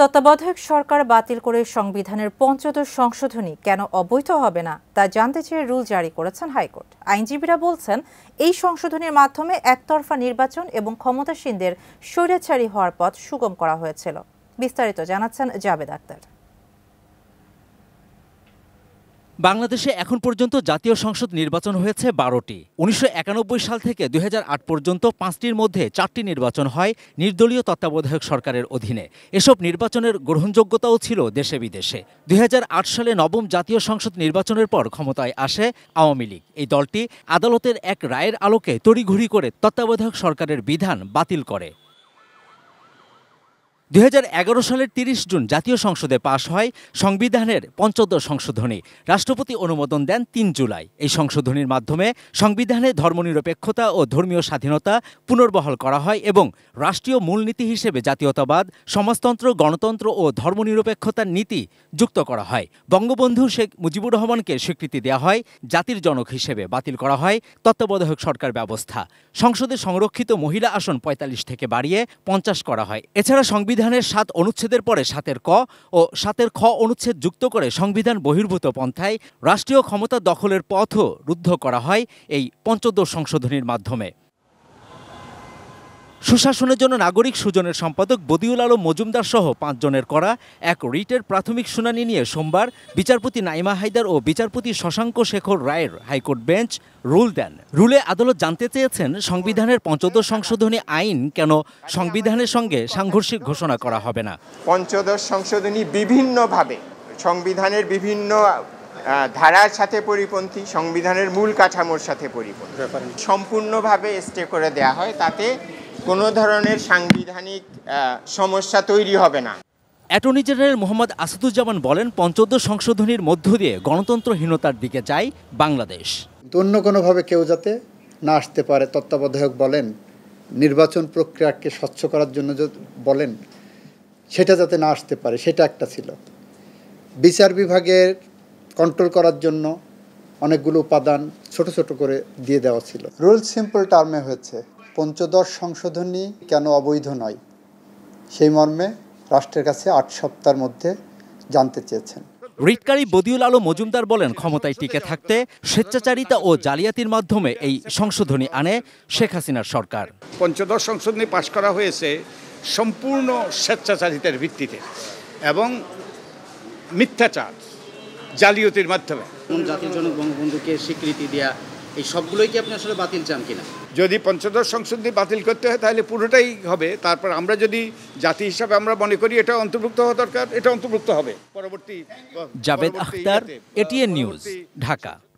তত্ত্বাবধায়ক সরকার বাতিল করে সংবিধানের পঞ্চদশ সংশোধনী কেন অবৈধ হবে না তা জানতে চেয়ে রুল জারি করেছেন হাইকোর্ট আইনজীবীরা বলছেন এই সংশোধনীর মাধ্যমে একতরফা নির্বাচন এবং ক্ষমতাসীনদের স্বৈরাচারী হওয়ার পথ সুগম করা হয়েছিল বিস্তারিত জানাচ্ছেন জাবেদ আক্তার বাংলাদেশে এখন পর্যন্ত জাতীয় সংসদ নির্বাচন হয়েছে বারোটি উনিশশো সাল থেকে দুই পর্যন্ত পাঁচটির মধ্যে চারটি নির্বাচন হয় নির্দলীয় তত্ত্বাবধায়ক সরকারের অধীনে এসব নির্বাচনের গ্রহণযোগ্যতাও ছিল দেশে বিদেশে দুই সালে নবম জাতীয় সংসদ নির্বাচনের পর ক্ষমতায় আসে আওয়ামী লীগ এই দলটি আদালতের এক রায়ের আলোকে তড়িঘড়ি করে তত্ত্বাবধায়ক সরকারের বিধান বাতিল করে দু সালের তিরিশ জুন জাতীয় সংসদে পাশ হয় সংবিধানের পঞ্চদশ সংশোধনী রাষ্ট্রপতি অনুমোদন দেন তিন জুলাই এই সংশোধনীর মাধ্যমে সংবিধানে ধর্মনিরপেক্ষতা ও ধর্মীয় স্বাধীনতা পুনর্বহাল করা হয় এবং রাষ্ট্রীয় মূলনীতি হিসেবে জাতীয়তাবাদ সমাজতন্ত্র গণতন্ত্র ও ধর্মনিরপেক্ষতার নীতি যুক্ত করা হয় বঙ্গবন্ধু শেখ মুজিবুর রহমানকে স্বীকৃতি দেওয়া হয় জাতির জনক হিসেবে বাতিল করা হয় তত্ত্বাবধায়ক সরকার ব্যবস্থা সংসদে সংরক্ষিত মহিলা আসন ৪৫ থেকে বাড়িয়ে পঞ্চাশ করা হয় এছাড়া সংবিধান সংবিধানের সাত অনুচ্ছেদের পরে সাতের ক ও সাতের খ অনুচ্ছেদ যুক্ত করে সংবিধান বহির্ভূত পন্থায় রাষ্ট্রীয় ক্ষমতা দখলের পথও রুদ্ধ করা হয় এই পঞ্চদশ সংশোধনীর মাধ্যমে সুশাসনের জন্য নাগরিক সুজনের সম্পাদক বদিউল আলম মজুমদার সহ পাঁচজনের করা এক রিটের প্রাথমিক শুনানি নিয়ে সোমবার বিচারপতি নাইমা হায়দার ও বিচারপতি শশাঙ্ক শেখর রায়ের হাইকোর্ট বেঞ্চ রুল দেন রুলে আদালত জানতে চেয়েছেন সংবিধানের পঞ্চদশ সংশোধনী আইন কেন সংবিধানের সঙ্গে সাংঘর্ষিক ঘোষণা করা হবে না পঞ্চদশ সংশোধনী বিভিন্নভাবে সংবিধানের বিভিন্ন ধারার সাথে পরিপন্থী সংবিধানের মূল কাঠামোর সাথে পরিপন্থী সম্পূর্ণভাবে স্টে করে দেয়া হয় তাতে কোনো ধরনের সাংবিধানিক সমস্যা তৈরি হবে না অ্যাটর্নি জেনারেল মোহাম্মদ আসাদুজ্জামান বলেন পঞ্চদশ সংশোধনীর মধ্য দিয়ে গণতন্ত্রহীনতার দিকে যায় বাংলাদেশ অন্য কোনোভাবে কেউ যাতে না আসতে পারে তত্ত্বাবধায়ক বলেন নির্বাচন প্রক্রিয়াকে স্বচ্ছ করার জন্য বলেন সেটা যাতে না আসতে পারে সেটা একটা ছিল বিচার বিভাগের কন্ট্রোল করার জন্য অনেকগুলো উপাদান ছোট ছোট করে দিয়ে দেওয়া ছিল রুল সিম্পল টার্মে হয়েছে পঞ্চদশ সংশোধনী কেন অবৈধ নয় সেই মর্মে রাষ্ট্রের কাছে আট সপ্তাহের মধ্যে জানতে চেয়েছেন রিটকারী বদিউল আলম মজুমদার বলেন ক্ষমতায় টিকে থাকতে স্বেচ্ছাচারিতা ও জালিয়াতির মাধ্যমে এই সংশোধনী আনে শেখ হাসিনার সরকার পঞ্চদশ সংশোধনী পাশ করা হয়েছে সম্পূর্ণ স্বেচ্ছাচারিতার ভিত্তিতে এবং মিথ্যাচার জালিয়াতির মাধ্যমে জাতির জন্য বঙ্গবন্ধুকে স্বীকৃতি দেওয়া এই সবগুলোই কি আপনি আসলে বাতিল চান কিনা যদি পঞ্চদশ সংশোধনী বাতিল করতে হয় তাহলে পুরোটাই হবে তারপর আমরা যদি জাতি হিসাবে আমরা মনে করি এটা অন্তর্ভুক্ত হওয়া দরকার এটা অন্তর্ভুক্ত হবে পরবর্তী জাভেদ আখতার এটিএন নিউজ ঢাকা